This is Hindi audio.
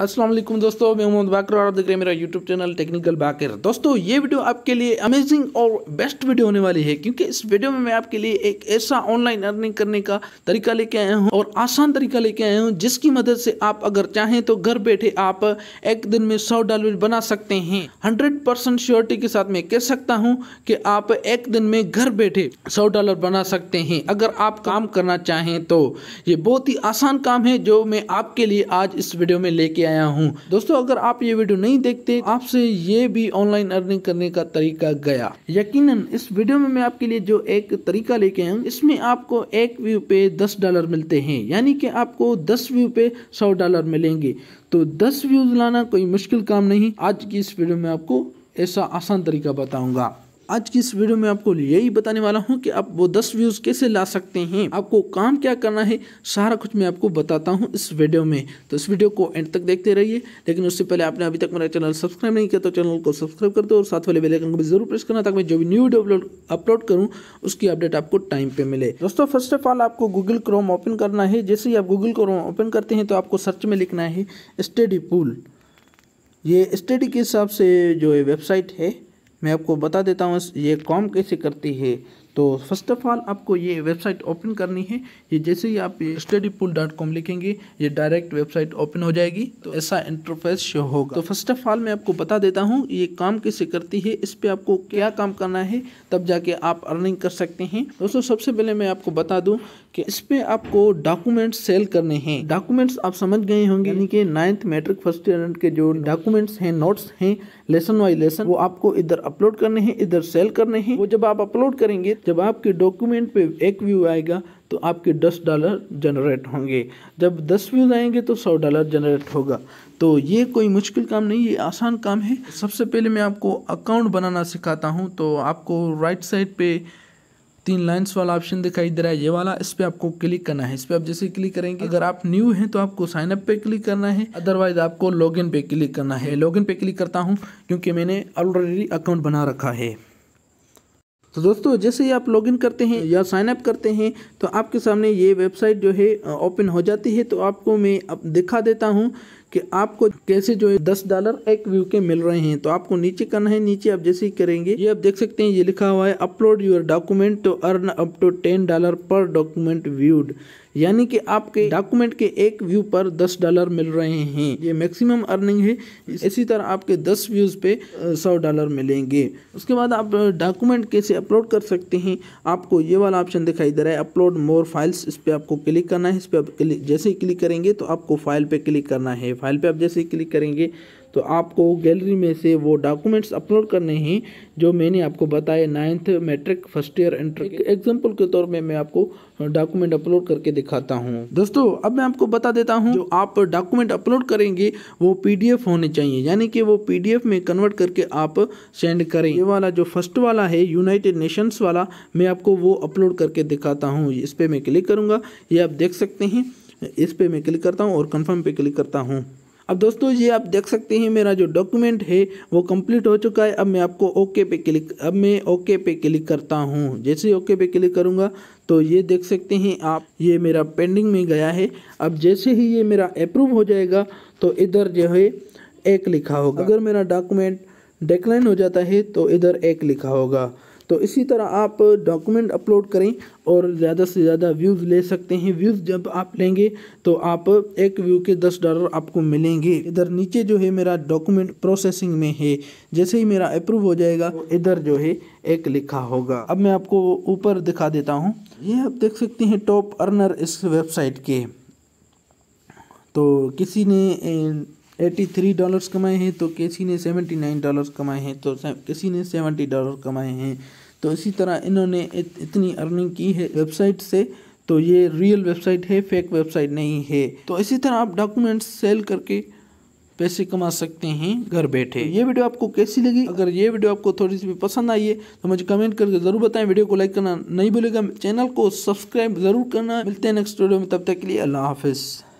असलम दोस्तों मैं मोहम्मद बाकर और आप देख रहे हैं मेरा यूट्यूब चैनल टेक्निकल बाकर दोस्तों ये वीडियो आपके लिए अमेजिंग और बेस्ट वीडियो होने वाली है क्योंकि इस वीडियो में मैं आपके लिए एक ऐसा ऑनलाइन अर्निंग करने का तरीका लेके आया हूँ और आसान तरीका लेके आया हूँ जिसकी मदद से आप अगर चाहें तो घर बैठे आप एक दिन में सौ डॉलर बना सकते हैं हंड्रेड परसेंट श्योरिटी के साथ मैं कह सकता हूँ कि आप एक दिन में घर बैठे सौ डॉलर बना सकते हैं अगर आप काम करना चाहें तो ये बहुत ही आसान काम है जो मैं आपके लिए आज इस वीडियो में लेके आया हूँ दोस्तों अगर आप ये वीडियो नहीं देखते आपसे ये भी ऑनलाइन अर्निंग करने का तरीका गया यकीन इस वीडियो में मैं आपके लिए जो एक तरीका लेके आया हूँ इसमें आपको एक व्यू पे दस डॉलर मिलते हैं यानी कि आपको दस व्यू पे सौ डॉलर मिलेंगे तो दस व्यूज लाना कोई मुश्किल काम नहीं आज की इस वीडियो में आपको ऐसा आसान तरीका बताऊंगा आज की इस वीडियो में आपको यही बताने वाला हूँ कि आप वो दस व्यूज़ कैसे ला सकते हैं आपको काम क्या करना है सारा कुछ मैं आपको बताता हूँ इस वीडियो में तो इस वीडियो को एंड तक देखते रहिए लेकिन उससे पहले आपने अभी तक मेरा चैनल सब्सक्राइब नहीं किया तो चैनल को सब्सक्राइब कर दो और साथ वाले बेलाइकन को भी जरूर प्रेस करना ताकि मैं जो भी न्यू वीडियो अपलोड अपलोड करूँ उसकी अपडेट आपको टाइम पर मिले दोस्तों फर्स्ट ऑफ ऑल आपको गूगल क्रोम ओपन करना है जैसे ही आप गूगल क्रोम ओपन करते हैं तो आपको सर्च में लिखना है स्टडी पूल ये स्टडी के हिसाब से जो वेबसाइट है मैं आपको बता देता हूँ ये कॉम कैसे करती है तो फर्स्ट ऑफ ऑल आपको ये वेबसाइट ओपन करनी है ये जैसे ही आप स्टडी पुल डॉट कॉम लिखेंगे ये डायरेक्ट वेबसाइट ओपन हो जाएगी तो ऐसा इंटरफेस शो होगा तो फर्स्ट ऑफ ऑल मैं आपको बता देता हूँ ये काम कैसे करती है इस पर आपको क्या काम करना है तब जाके आप अर्निंग कर सकते हैं दोस्तों सबसे पहले मैं आपको बता दूँ कि इस पर आपको डॉक्यूमेंट सेल करने हैं डॉक्यूमेंट्स आप समझ गए होंगे यानी कि नाइन्थ मैट्रिक फर्स्ट स्टूडेंट के जो डॉक्यूमेंट्स हैं नोट्स हैं लेसन वाई लेसन वो आपको इधर अपलोड करने हैं इधर सेल करने हैं वो जब आप अपलोड करेंगे जब आपके डॉक्यूमेंट पे एक व्यू आएगा तो आपके दस डॉलर जनरेट होंगे जब दस व्यूज आएंगे तो सौ डॉलर जनरेट होगा तो ये कोई मुश्किल काम नहीं ये आसान काम है सबसे पहले मैं आपको अकाउंट बनाना सिखाता हूँ तो आपको राइट साइड पे तीन लाइंस वाला ऑप्शन दिखाई दे रहा है ये वाला इस पर आपको क्लिक करना है इस पर आप जैसे क्लिक करेंगे अगर आप न्यू हैं तो आपको साइन अप पे क्लिक करना है अदरवाइज आपको लॉगिन पे क्लिक करना है लॉगिन पे क्लिक करता हूँ क्योंकि मैंने ऑलरेडी अकाउंट बना रखा है तो दोस्तों जैसे ही आप लॉगिन करते हैं या साइन अप करते हैं तो आपके सामने ये वेबसाइट जो है ओपन हो जाती है तो आपको मैं अब दिखा देता हूँ कि आपको कैसे जो है दस डॉलर एक व्यू के मिल रहे हैं तो आपको नीचे करना है नीचे आप जैसे ही करेंगे ये आप देख सकते हैं ये लिखा हुआ है upload your document to earn up to ten dollar per document viewed यानी कि आपके डॉक्यूमेंट के एक व्यू पर दस डॉलर मिल रहे हैं ये मैक्सिमम अर्निंग है इसी तरह आपके दस व्यूज़ पे सौ डॉलर मिलेंगे उसके बाद आप डॉक्यूमेंट कैसे अपलोड कर सकते हैं आपको ये वाला ऑप्शन दिखाई दे रहा है अपलोड मोर फाइल्स इस पर आपको क्लिक करना है इस पर आप क्लिक जैसे ही क्लिक करेंगे तो आपको फाइल पर क्लिक करना है फाइल पर आप जैसे ही क्लिक करेंगे तो आपको गैलरी में से वो डॉक्यूमेंट्स अपलोड करने हैं जो मैंने आपको बताए ninth matric first year inter example के तौर में मैं आपको डॉक्यूमेंट अपलोड करके दिखाता हूँ दोस्तों अब मैं आपको बता देता हूँ जो आप डॉक्यूमेंट अपलोड करेंगे वो पी होने चाहिए यानी कि वो पी में कन्वर्ट करके आप सेंड करें ये वाला जो फर्स्ट वाला है यूनाइटेड नेशंस वाला मैं आपको वो अपलोड करके दिखाता हूँ इस पर मैं क्लिक करूँगा ये आप देख सकते हैं इस पर मैं क्लिक करता हूँ और कन्फर्म पे क्लिक करता हूँ अब दोस्तों ये आप देख सकते हैं मेरा जो डॉक्यूमेंट है वो कंप्लीट हो चुका है अब मैं आपको ओके पे क्लिक अब मैं ओके पे क्लिक करता हूँ जैसे ओके पे क्लिक करूँगा तो ये देख सकते हैं आप ये मेरा पेंडिंग में गया है अब जैसे ही ये मेरा अप्रूव हो जाएगा तो इधर जो है एक लिखा होगा अगर मेरा डॉक्यूमेंट डेक्लाइन हो जाता है तो इधर एक लिखा होगा तो इसी तरह आप डॉक्यूमेंट अपलोड करें और ज़्यादा से ज़्यादा व्यूज़ ले सकते हैं व्यूज़ जब आप लेंगे तो आप एक व्यू के दस डॉलर आपको मिलेंगे इधर नीचे जो है मेरा डॉक्यूमेंट प्रोसेसिंग में है जैसे ही मेरा अप्रूव हो जाएगा तो इधर जो है एक लिखा होगा अब मैं आपको ऊपर दिखा देता हूँ ये आप देख सकते हैं टॉप अर्नर इस वेबसाइट के तो किसी ने एटी थ्री डॉलर्स कमाए हैं तो केसी ने सेवेंटी नाइन डॉलर्स कमाए हैं तो किसी ने सेवेंटी डॉलर कमाए हैं तो इसी तरह इन्होंने इत, इतनी अर्निंग की है वेबसाइट से तो ये रियल वेबसाइट है फेक वेबसाइट नहीं है तो इसी तरह आप डॉक्यूमेंट्स सेल करके पैसे कमा सकते हैं घर बैठे तो ये वीडियो आपको कैसी लगी अगर ये वीडियो आपको थोड़ी सी भी पसंद आई है तो मुझे कमेंट करके जरूर बताएं वीडियो को लाइक करना नहीं भूलेगा चैनल को सब्सक्राइब जरूर करना मिलते हैं नेक्स्ट वीडियो में तब तक के लिए अल्लाह हाफिज़